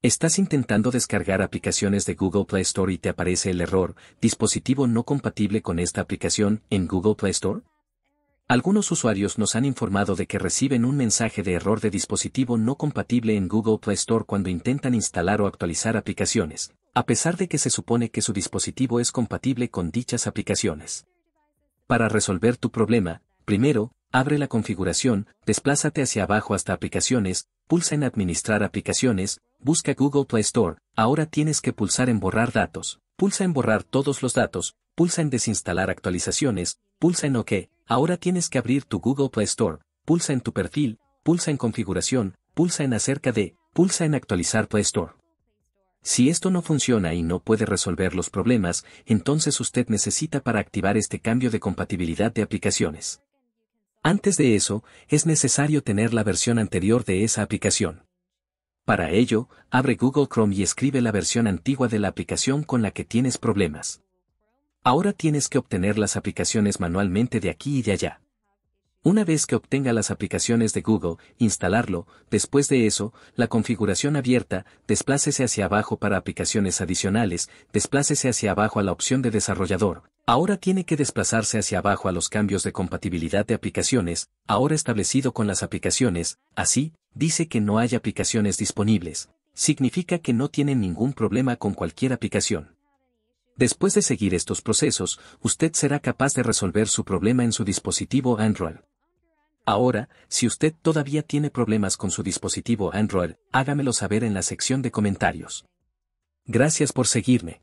Estás intentando descargar aplicaciones de Google Play Store y te aparece el error, dispositivo no compatible con esta aplicación en Google Play Store? Algunos usuarios nos han informado de que reciben un mensaje de error de dispositivo no compatible en Google Play Store cuando intentan instalar o actualizar aplicaciones, a pesar de que se supone que su dispositivo es compatible con dichas aplicaciones. Para resolver tu problema, primero, abre la configuración, desplázate hacia abajo hasta aplicaciones, pulsa en administrar aplicaciones, busca Google Play Store, ahora tienes que pulsar en borrar datos, pulsa en borrar todos los datos, pulsa en desinstalar actualizaciones, pulsa en OK, ahora tienes que abrir tu Google Play Store, pulsa en tu perfil, pulsa en configuración, pulsa en acerca de, pulsa en actualizar Play Store. Si esto no funciona y no puede resolver los problemas, entonces usted necesita para activar este cambio de compatibilidad de aplicaciones. Antes de eso, es necesario tener la versión anterior de esa aplicación. Para ello, abre Google Chrome y escribe la versión antigua de la aplicación con la que tienes problemas. Ahora tienes que obtener las aplicaciones manualmente de aquí y de allá. Una vez que obtenga las aplicaciones de Google, instalarlo, después de eso, la configuración abierta, desplácese hacia abajo para aplicaciones adicionales, desplácese hacia abajo a la opción de desarrollador, Ahora tiene que desplazarse hacia abajo a los cambios de compatibilidad de aplicaciones, ahora establecido con las aplicaciones, así, dice que no hay aplicaciones disponibles, significa que no tiene ningún problema con cualquier aplicación. Después de seguir estos procesos, usted será capaz de resolver su problema en su dispositivo Android. Ahora, si usted todavía tiene problemas con su dispositivo Android, hágamelo saber en la sección de comentarios. Gracias por seguirme.